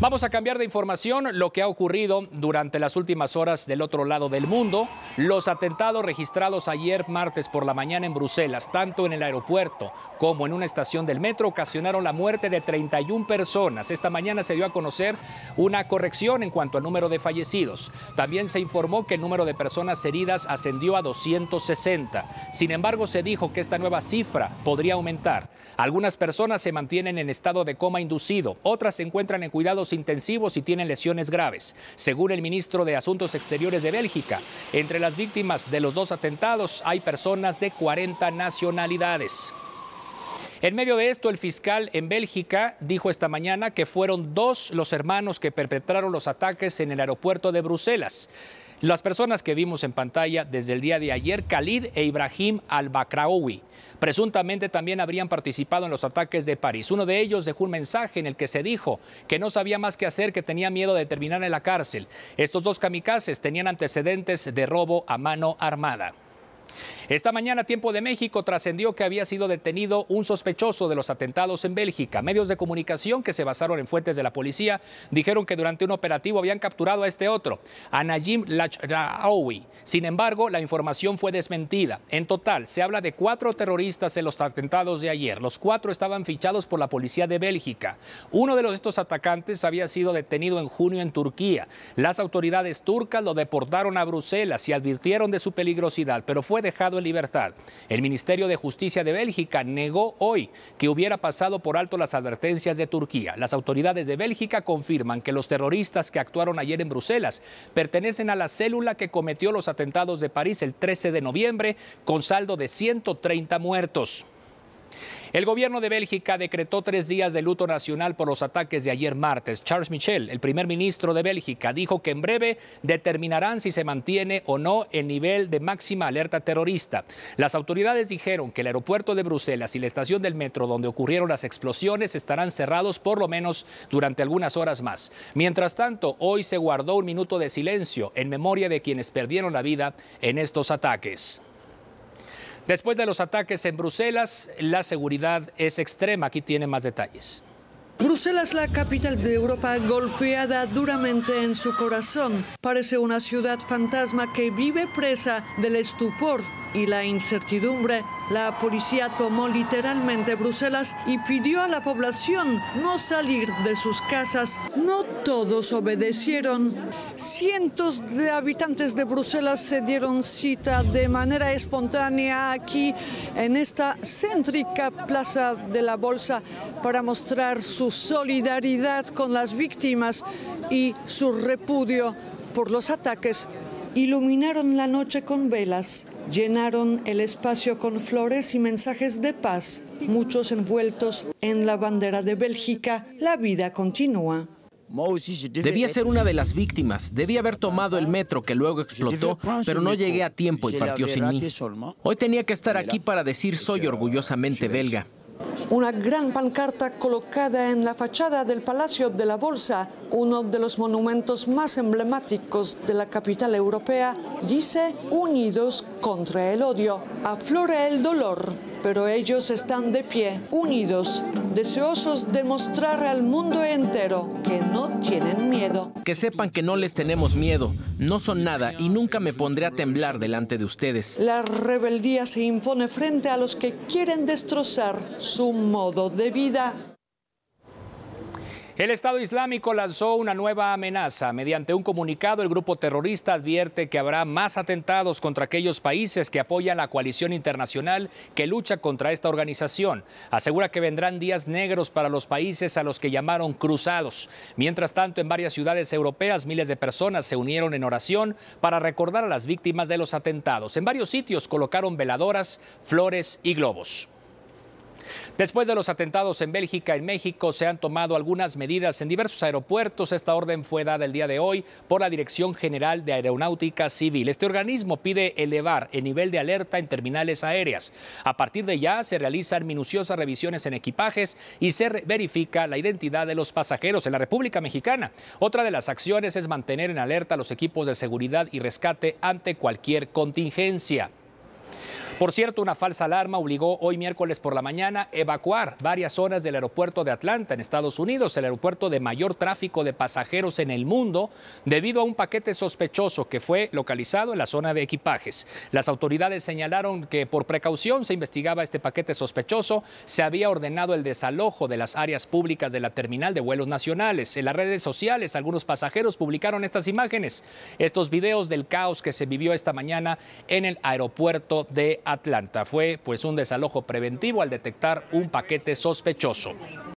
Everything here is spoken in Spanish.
Vamos a cambiar de información lo que ha ocurrido durante las últimas horas del otro lado del mundo, los atentados registrados ayer martes por la mañana en Bruselas, tanto en el aeropuerto como en una estación del metro, ocasionaron la muerte de 31 personas. Esta mañana se dio a conocer una corrección en cuanto al número de fallecidos. También se informó que el número de personas heridas ascendió a 260. Sin embargo, se dijo que esta nueva cifra podría aumentar. Algunas personas se mantienen en estado de coma inducido, otras se encuentran en cuidados intensivos y tienen lesiones graves, según el ministro de Asuntos Exteriores de Bélgica. Entre las víctimas de los dos atentados hay personas de 40 nacionalidades. En medio de esto, el fiscal en Bélgica dijo esta mañana que fueron dos los hermanos que perpetraron los ataques en el aeropuerto de Bruselas. Las personas que vimos en pantalla desde el día de ayer, Khalid e Ibrahim al-Bakraoui, presuntamente también habrían participado en los ataques de París. Uno de ellos dejó un mensaje en el que se dijo que no sabía más que hacer, que tenía miedo de terminar en la cárcel. Estos dos kamikazes tenían antecedentes de robo a mano armada. Esta mañana, Tiempo de México, trascendió que había sido detenido un sospechoso de los atentados en Bélgica. Medios de comunicación que se basaron en fuentes de la policía dijeron que durante un operativo habían capturado a este otro, a Najim Lachraoui. Sin embargo, la información fue desmentida. En total, se habla de cuatro terroristas en los atentados de ayer. Los cuatro estaban fichados por la policía de Bélgica. Uno de estos atacantes había sido detenido en junio en Turquía. Las autoridades turcas lo deportaron a Bruselas y advirtieron de su peligrosidad, pero fue dejado en libertad. El Ministerio de Justicia de Bélgica negó hoy que hubiera pasado por alto las advertencias de Turquía. Las autoridades de Bélgica confirman que los terroristas que actuaron ayer en Bruselas pertenecen a la célula que cometió los atentados de París el 13 de noviembre con saldo de 130 muertos. El gobierno de Bélgica decretó tres días de luto nacional por los ataques de ayer martes. Charles Michel, el primer ministro de Bélgica, dijo que en breve determinarán si se mantiene o no el nivel de máxima alerta terrorista. Las autoridades dijeron que el aeropuerto de Bruselas y la estación del metro donde ocurrieron las explosiones estarán cerrados por lo menos durante algunas horas más. Mientras tanto, hoy se guardó un minuto de silencio en memoria de quienes perdieron la vida en estos ataques. Después de los ataques en Bruselas, la seguridad es extrema. Aquí tiene más detalles. Bruselas, la capital de Europa, golpeada duramente en su corazón, parece una ciudad fantasma que vive presa del estupor y la incertidumbre, la policía tomó literalmente Bruselas y pidió a la población no salir de sus casas. No todos obedecieron. Cientos de habitantes de Bruselas se dieron cita de manera espontánea aquí en esta céntrica plaza de la Bolsa para mostrar su solidaridad con las víctimas y su repudio por los ataques. Iluminaron la noche con velas llenaron el espacio con flores y mensajes de paz, muchos envueltos en la bandera de Bélgica. La vida continúa. Debía ser una de las víctimas, debía haber tomado el metro que luego explotó, pero no llegué a tiempo y partió sin mí. Hoy tenía que estar aquí para decir soy orgullosamente belga. Una gran pancarta colocada en la fachada del Palacio de la Bolsa uno de los monumentos más emblemáticos de la capital europea, dice Unidos contra el odio. Aflora el dolor, pero ellos están de pie, unidos, deseosos de mostrar al mundo entero que no tienen miedo. Que sepan que no les tenemos miedo, no son nada y nunca me pondré a temblar delante de ustedes. La rebeldía se impone frente a los que quieren destrozar su modo de vida el Estado Islámico lanzó una nueva amenaza. Mediante un comunicado, el grupo terrorista advierte que habrá más atentados contra aquellos países que apoyan la coalición internacional que lucha contra esta organización. Asegura que vendrán días negros para los países a los que llamaron cruzados. Mientras tanto, en varias ciudades europeas, miles de personas se unieron en oración para recordar a las víctimas de los atentados. En varios sitios colocaron veladoras, flores y globos. Después de los atentados en Bélgica y México, se han tomado algunas medidas en diversos aeropuertos. Esta orden fue dada el día de hoy por la Dirección General de Aeronáutica Civil. Este organismo pide elevar el nivel de alerta en terminales aéreas. A partir de ya se realizan minuciosas revisiones en equipajes y se verifica la identidad de los pasajeros en la República Mexicana. Otra de las acciones es mantener en alerta los equipos de seguridad y rescate ante cualquier contingencia. Por cierto, una falsa alarma obligó hoy miércoles por la mañana a evacuar varias zonas del aeropuerto de Atlanta, en Estados Unidos, el aeropuerto de mayor tráfico de pasajeros en el mundo, debido a un paquete sospechoso que fue localizado en la zona de equipajes. Las autoridades señalaron que por precaución se investigaba este paquete sospechoso, se había ordenado el desalojo de las áreas públicas de la terminal de vuelos nacionales. En las redes sociales, algunos pasajeros publicaron estas imágenes, estos videos del caos que se vivió esta mañana en el aeropuerto de Atlanta. Fue pues un desalojo preventivo al detectar un paquete sospechoso.